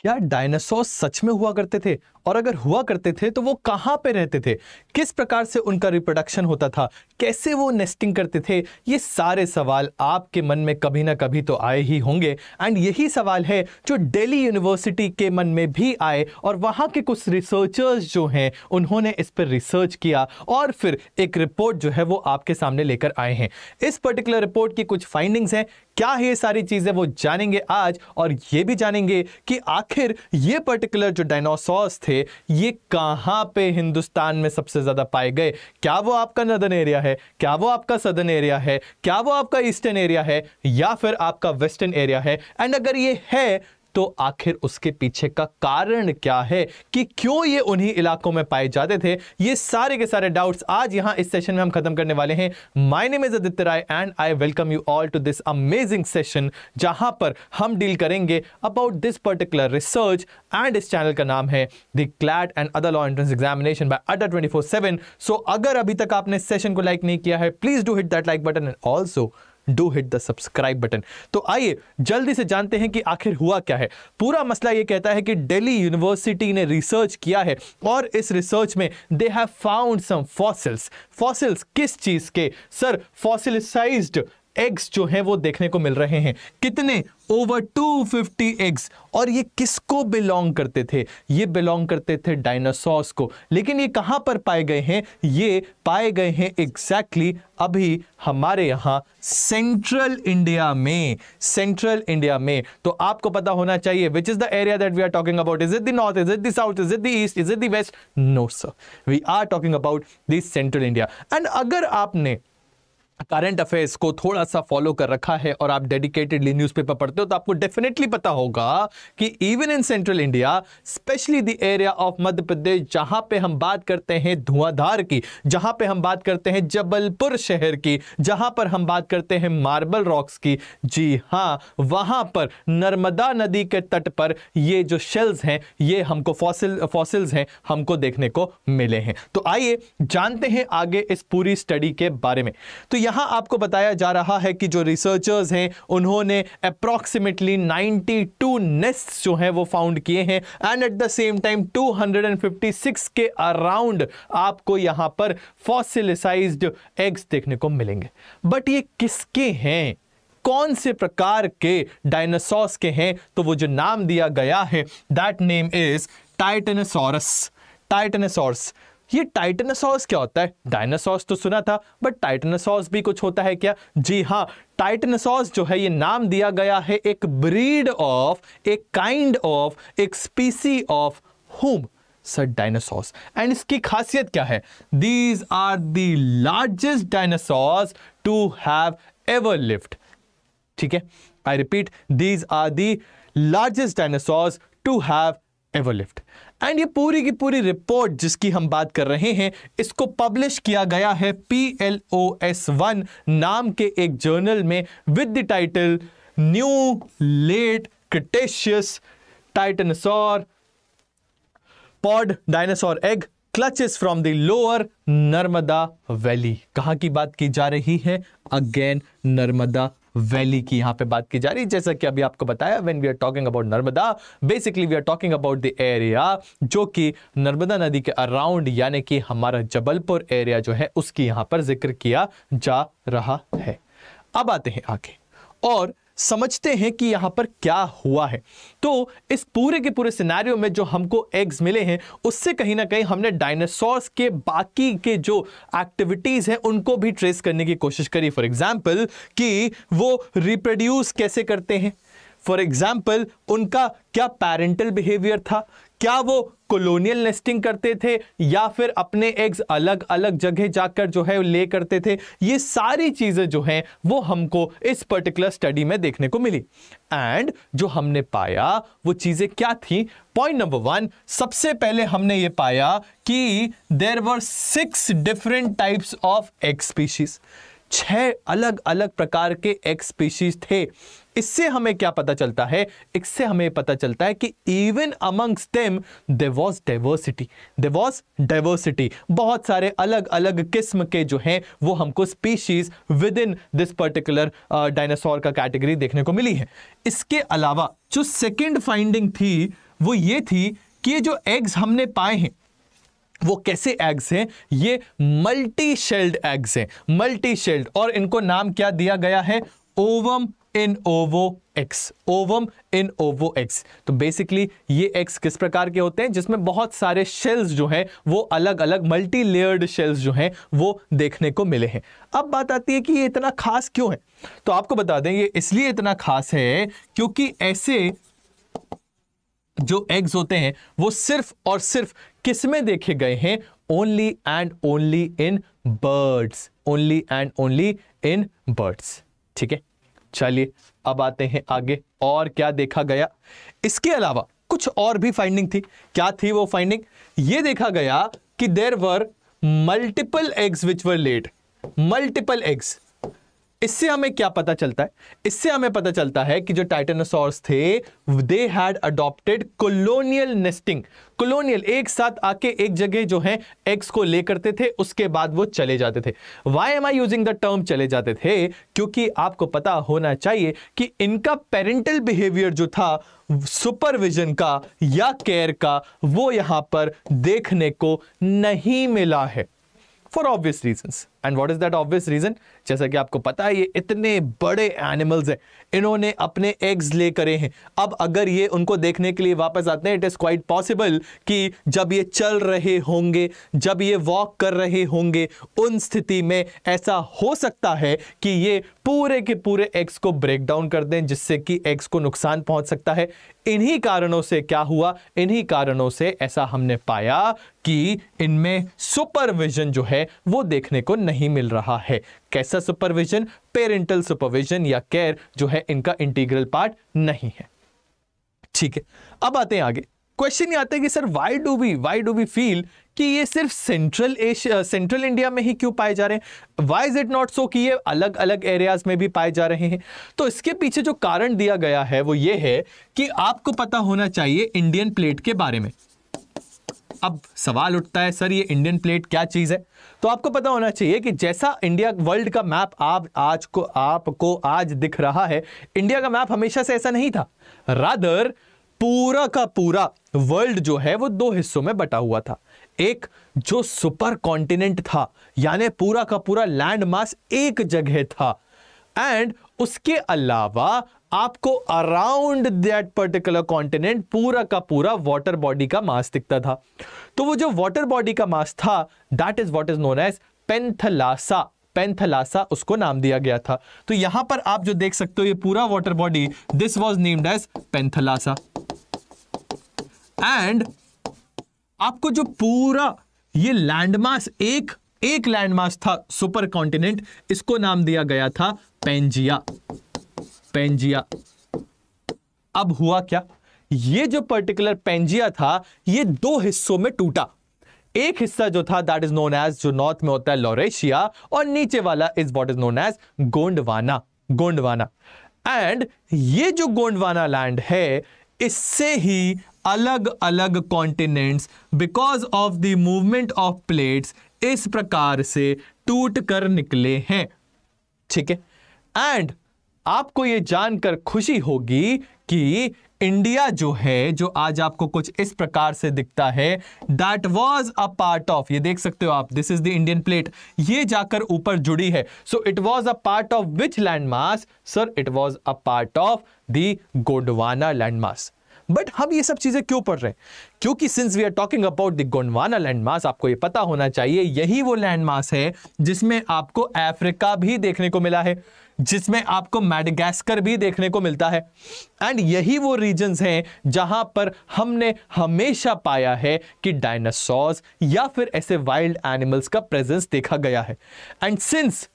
क्या डायनासोर सच में हुआ करते थे और अगर हुआ करते थे तो वो कहाँ पे रहते थे किस प्रकार से उनका रिप्रोडक्शन होता था कैसे वो नेस्टिंग करते थे ये सारे सवाल आपके मन में कभी ना कभी तो आए ही होंगे एंड यही सवाल है जो दिल्ली यूनिवर्सिटी के मन में भी आए और वहाँ के कुछ रिसर्चर्स जो हैं उन्होंने इस पर रिसर्च किया और फिर एक रिपोर्ट जो है वो आपके सामने लेकर आए हैं इस पर्टिकुलर रिपोर्ट की कुछ फाइंडिंग्स हैं क्या है ये सारी चीज़ें वो जानेंगे आज और ये भी जानेंगे कि आखिर ये पर्टिकुलर जो डायनासॉर्स थे ये कहाँ पे हिंदुस्तान में सबसे ज़्यादा पाए गए क्या वो आपका नदर्न एरिया है क्या वो आपका सदर्न एरिया है क्या वो आपका ईस्टर्न एरिया है या फिर आपका वेस्टर्न एरिया है एंड अगर ये है तो आखिर उसके पीछे का कारण क्या है कि क्यों ये उन्हीं इलाकों में पाए जाते थे ये सारे के सारे डाउट्स आज यहाँ इस सेशन में हम खत्म करने वाले हैं my name is Aditya Rai and I welcome you all to this amazing session जहां पर हम डील करेंगे about this particular research and इस चैनल का नाम है the CLAT and other law entrance examination by Adda twenty four seven so अगर अभी तक आपने सेशन को लाइक नहीं किया है please do hit that like button and also do hit the subscribe button तो आइए जल्दी से जानते हैं कि आखिर हुआ क्या है पूरा मसला ये कहता है कि दिल्ली यूनिवर्सिटी ने रिसर्च किया है और इस रिसर्च में they have found some fossils fossils किस चीज के सर फॉसिलिसाइज्ड एग्स जो हैं वो देखने को मिल रहे हैं कितने ओवर 250 एग्स और ये किसको बिलोंग करते थे ये बिलोंग करते थे डायनासोर्स को लेकिन ये कहाँ पर पाए गए हैं ये पाए गए हैं एग्जैक्टली exactly अभी हमारे यहाँ सेंट्रल इंडिया में सेंट्रल इंडिया में तो आपको पता होना चाहिए which is the area that we are talking about is it the north is it the south is it the east is it the west no sir we are talking about this central India and अगर आपने current affairs को थोड़ा सा follow कर रखा है और आप डेडिकेटेडली न्यूज़पेपर पढ़ते हो तो आपको डेफिनेटली पता होगा कि even in central India specially the area of Madhya Pradesh जहां पे हम बात करते हैं धुआंधार की जहां पे हम बात करते हैं जबलपुर शहर की जहां पर हम बात करते हैं मार्बल रॉक्स की जी हाँ वहां पर नर्मदा नदी के तट पर ये जो शेल्स हैं ये हमको फॉसिल फॉसिल्स हैं हमको देखने को मिले हैं तो आइए जानते हैं आगे इस पूरी स्टडी के बारे में तो यहां आपको बताया जा रहा है कि जो रिसर्चर्स हैं उन्होंने अप्रॉक्सीमेटली 92 नेस्ट जो हैं वो फाउंड किए हैं and at the same time 256 के अराउंड आपको यहां पर फॉसिलिसाइज्ड एग्स देखने को मिलेंगे बट ये किसके हैं कौन से प्रकार के डायनासोर्स के हैं तो वो जो नाम दिया गया है that name is titanosaurus titanosaurs ये टाइटनसॉस क्या होता है डायनासॉस तो सुना था बट टाइटनसॉस भी कुछ होता है क्या जी हाँ टाइटनसॉस जो है ये नाम दिया गया है एक breed of a kind of एक species of home sir dinosaurs and इसकी खासियत क्या है these are the largest dinosaurs to have ever lived ठीक है I repeat these are the largest dinosaurs to have ever lived and ये पूरी की पूरी रिपोर्ट जिसकी हम बात कर रहे हैं इसको पब्लिश किया गया है P L O S one नाम के एक जर्नल में with the title new late cretaceous titanosaur pod dinosaur egg clutches from the lower Narmada valley कहाँ की बात की जा रही है अगेन नर्मदा वैली की यहां पे बात की जा रही है जैसा कि अभी आपको बताया when we are talking about Narmada basically we are talking about the area जो कि नर्मदा नदी के अराउंड यानी कि हमारा जबलपुर एरिया जो है उसकी यहां पर जिक्र किया जा रहा है अब आते हैं आगे और समझते हैं कि यहां पर क्या हुआ है तो इस पूरे के पूरे सिनेरियो में जो हमको एग्स मिले हैं उससे कहीं ना कहीं हमने डायनासोर्स के बाकी के जो एक्टिविटीज़ हैं उनको भी ट्रेस करने की कोशिश करी फॉर एग्जाम्पल कि वो रिप्रोड्यूस कैसे करते हैं फॉर एग्जाम्पल उनका क्या पेरेंटल बिहेवियर था क्या वो कॉलोनियल नेस्टिंग करते थे या फिर अपने एग्स अलग अलग जगह जाकर जो है ले करते थे ये सारी चीज़ें जो हैं वो हमको इस पर्टिकुलर स्टडी में देखने को मिली एंड जो हमने पाया वो चीज़ें क्या थी पॉइंट नंबर वन सबसे पहले हमने ये पाया कि there were six different types of egg species छः अलग अलग प्रकार के एक्स स्पीशीज थे इससे हमें क्या पता चलता है इससे हमें पता चलता है कि even amongst them they was diversity they was diversity बहुत सारे अलग अलग किस्म के जो हैं वो हमको species with in this particular dinosaur का कैटेगरी देखने को मिली है इसके अलावा जो सेकेंड फाइंडिंग थी वो ये थी कि ये जो एग्स हमने पाए हैं वो कैसे एग्स हैं ये मल्टी शेल्ड एग्स हैं मल्टी शेल्ड और इनको नाम क्या दिया गया है ovum in ovo eggs ovum in ovo eggs तो बेसिकली ये एक्स किस प्रकार के होते हैं जिसमें बहुत सारे शेल्स जो हैं वो अलग अलग मल्टी लेयर्ड शेल्स जो हैं वो देखने को मिले हैं अब बात आती है कि ये इतना खास क्यों है तो आपको बता दें ये इसलिए इतना खास है क्योंकि ऐसे जो एग्स होते हैं वो सिर्फ और सिर्फ किसमें देखे गए हैं only and only in birds only and only in birds ठीक है चलिए अब आते हैं आगे और क्या देखा गया इसके अलावा कुछ और भी फाइंडिंग थी क्या थी वो फाइंडिंग ये देखा गया कि there were multiple eggs which were laid multiple eggs इससे हमें क्या पता चलता है इससे हमें पता चलता है कि जो टाइटेनोसॉर्स थे they had adopted colonial nesting colonial एक साथ आके एक जगह जो है एग्स को ले करते थे उसके बाद वो चले जाते थे why am I using the term चले जाते थे क्योंकि आपको पता होना चाहिए कि इनका पेरेंटल बिहेवियर जो था सुपरविजन का या केयर का वो यहां पर देखने को नहीं मिला है for obvious reasons and what is that obvious reason जैसा कि आपको पता है ये इतने बड़े एनिमल्स हैं इन्होंने अपने एग्स ले करे हैं अब अगर ये उनको देखने के लिए वापस आते हैं इट इज़ क्वाइट पॉसिबल कि जब ये चल रहे होंगे जब ये वॉक कर रहे होंगे उन स्थिति में ऐसा हो सकता है कि ये पूरे के पूरे एग्स को ब्रेक डाउन कर दें जिससे कि एग्स को नुकसान पहुंच सकता है इन्हीं कारणों से क्या हुआ इन्हीं कारणों से ऐसा हमने पाया कि इनमें सुपरविजन जो है वो देखने को नहीं मिल रहा है कैसा सुपरविजन पेरेंटल सुपरविजन या केयर जो है इनका इंटीग्रल पार्ट नहीं है ठीक है अब आते हैं आगे क्वेश्चन ये आता है कि sir why do we why do we feel कि ये सिर्फ सेंट्रल एशिया सेंट्रल इंडिया में ही क्यों पाए जा रहे हैं why is it not so कि ये अलग अलग एरियाज में भी पाए जा रहे हैं तो इसके पीछे जो कारण दिया गया है वो ये है कि आपको पता होना चाहिए इंडियन प्लेट के बारे में अब सवाल उठता है सर ये इंडियन प्लेट क्या चीज़ है तो आपको पता होना चाहिए कि जैसा इंडिया वर्ल्ड का मैप आप आज को आपको आज दिख रहा है इंडिया का मैप हमेशा से ऐसा नहीं था रादर पूरा का पूरा वर्ल्ड जो है वो दो हिस्सों में बटा हुआ था एक जो सुपर कॉन्टिनेंट था यानी पूरा का पूरा लैंड मास एक जगह था एंड उसके अलावा आपको अराउंड दैट पर्टिकुलर कॉन्टिनेंट पूरा का पूरा वाटर बॉडी का मास दिखता था तो वो जो वाटर बॉडी का मास था that is what is known as Panthalassa Panthalassa उसको नाम दिया गया था तो यहां पर आप जो देख सकते हो ये पूरा water body this was named as Panthalassa and आपको जो पूरा ये लैंडमास एक एक लैंडमास था सुपर कॉन्टिनेंट इसको नाम दिया गया था पेंजिया पेंजिया अब हुआ क्या ये जो पर्टिकुलर पेंजिया था ये दो हिस्सों में टूटा एक हिस्सा जो था दैट इज नोन एज जो नॉर्थ में होता है लोरेशिया और नीचे वाला is what is known as Gondwana Gondwana and ये जो गोंडवाना लैंड है इससे ही अलग अलग continents because of the movement of plates इस प्रकार से टूट कर निकले हैं ठीक है एंड आपको ये जानकर खुशी होगी कि इंडिया जो है जो आज आपको कुछ इस प्रकार से दिखता है that was a part of ये देख सकते हो आप this is the Indian plate ये जाकर ऊपर जुड़ी है so it was a part of which landmark sir it was a part of the Gondwana landmark but हम ये सब चीजें क्यों पढ़ रहे हैं क्योंकि since we are talking about the Gondwana land आपको ये पता होना चाहिए यही वो लैंड है जिसमें आपको अफ्रीका भी देखने को मिला है जिसमें आपको मैडगैस्कर भी देखने को मिलता है एंड यही वो रीजन्स हैं जहां पर हमने हमेशा पाया है कि डायनासॉर्स या फिर ऐसे वाइल्ड एनिमल्स का प्रेजेंस देखा गया है and since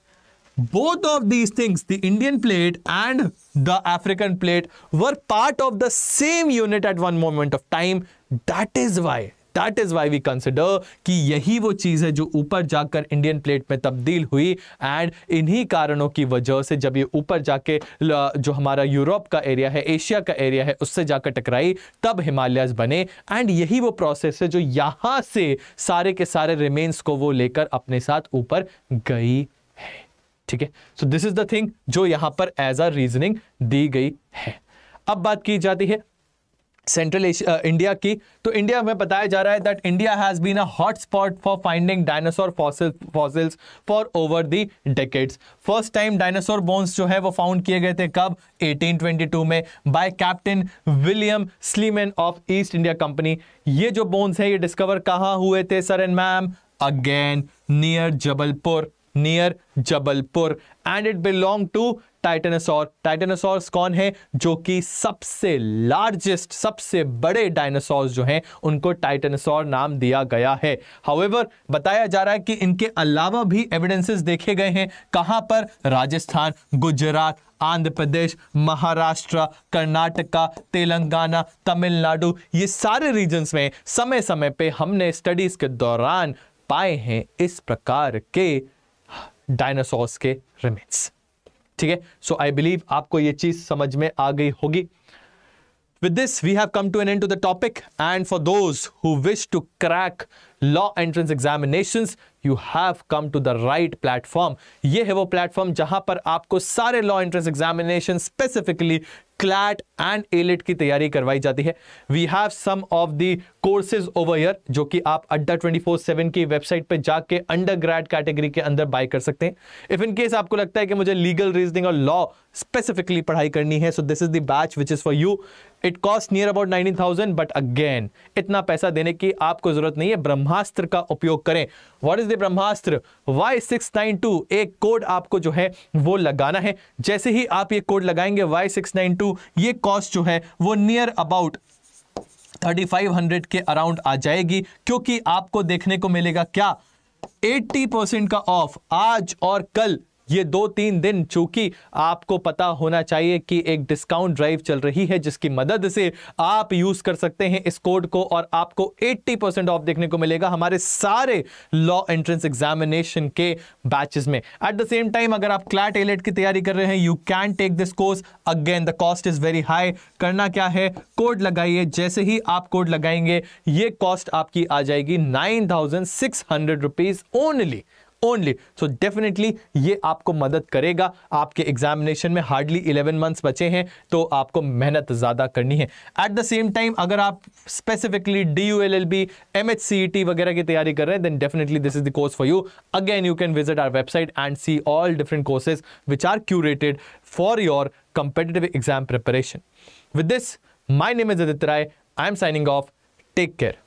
both of these things, the Indian plate and the African plate, were part of the same unit at one moment of time. That is why That is why we consider कि यही वो चीज़ है जो ऊपर जाकर Indian plate में तब्दील हुई एंड इन्हीं कारणों की वजह से जब ये ऊपर जाके जो हमारा यूरोप का एरिया है एशिया का एरिया है उससे जाकर टकराई तब हिमालय बने एंड यही वो प्रोसेस है जो यहाँ से सारे के सारे रिमेन्स को वो लेकर अपने साथ ऊपर गई ठीक है so this is the thing जो यहां पर एज अ रीजनिंग दी गई है अब बात की जाती है सेंट्रल एशिया इंडिया की तो इंडिया में बताया जा रहा है that India has been a hot spot for finding dinosaur fossil fossils for over the decades first time dinosaur bones जो है वो फाउंड किए गए थे कब 1822 में by captain William Sleeman of East India Company ये जो बोन्स है ये डिस्कवर कहाँ हुए थे sir and ma'am again near Jabalpur near Jabalpur and it belong to titanosaur titanosaurs कौन है जो कि सबसे लार्जेस्ट सबसे बड़े डायनासॉर्स जो हैं उनको टाइटेनोसॉर नाम दिया गया है हाउएवर बताया जा रहा है कि इनके अलावा भी एविडेंसेस देखे गए हैं कहां पर राजस्थान गुजरात आंध्र प्रदेश महाराष्ट्र कर्नाटका तेलंगाना तमिलनाडु ये सारे रीजन्स में समय समय पे हमने स्टडीज के दौरान पाए हैं इस प्रकार के डायनासोर्स के रिमेन्स ठीक है सो आई बिलीव आपको ये चीज समझ में आ गई होगी with this we have come to an end to the topic and for those who wish to crack law entrance examination you have come to the right platform ये है वो प्लेटफॉर्म जहां पर आपको सारे law entrance examination specifically CLAT and AILET की तैयारी करवाई जाती है we have some of the courses over year जो कि आप अड्डा 24/7 की वेबसाइट पर जाके अंडर ग्रेड कैटेगरी के अंदर बाय कर सकते हैं इफ इन केस आपको लगता है कि मुझे लीगल रीजनिंग और लॉ स्पेसिफिकली पढ़ाई करनी है so this is the batch which is for you it cost near about nineteen thousand but again इतना पैसा देने की आपको जरूरत नहीं है ब्रह्म ब्रह्मास्त्र का उपयोग करें what is the Brahmastra Y six nine two एक कोड आपको जो है वो लगाना है जैसे ही आप ये कोड लगाएंगे वाई सिक्स नाइन टू ये कॉस्ट जो है वो नियर अबाउट 3500 के अराउंड आ जाएगी क्योंकि आपको देखने को मिलेगा क्या 80 परसेंट का ऑफ आज और कल ये दो तीन दिन चूंकि आपको पता होना चाहिए कि एक डिस्काउंट ड्राइव चल रही है जिसकी मदद से आप यूज कर सकते हैं इस कोड को और आपको 80 परसेंट ऑफ देखने को मिलेगा हमारे सारे लॉ एंट्रेंस एग्जामिनेशन के बैचेस में एट द सेम टाइम अगर आप क्लैट एलेट e की तैयारी कर रहे हैं you can take this course again the cost is very high करना क्या है कोड लगाइए जैसे ही आप कोड लगाएंगे ये कॉस्ट आपकी आ जाएगी nine thousand six hundred rupees only only so definitely ये आपको मदद करेगा आपके एग्जामिनेशन में हार्डली इलेवन मंथ्स बचे हैं तो आपको मेहनत ज़्यादा करनी है एट द सेम टाइम अगर आप specifically D U L L B M H C E T वगैरह की तैयारी कर रहे हैं then definitely this is the course for you again you can visit our website and see all different courses which are curated for your competitive exam preparation with this my name is Aditya Rai I am signing off take care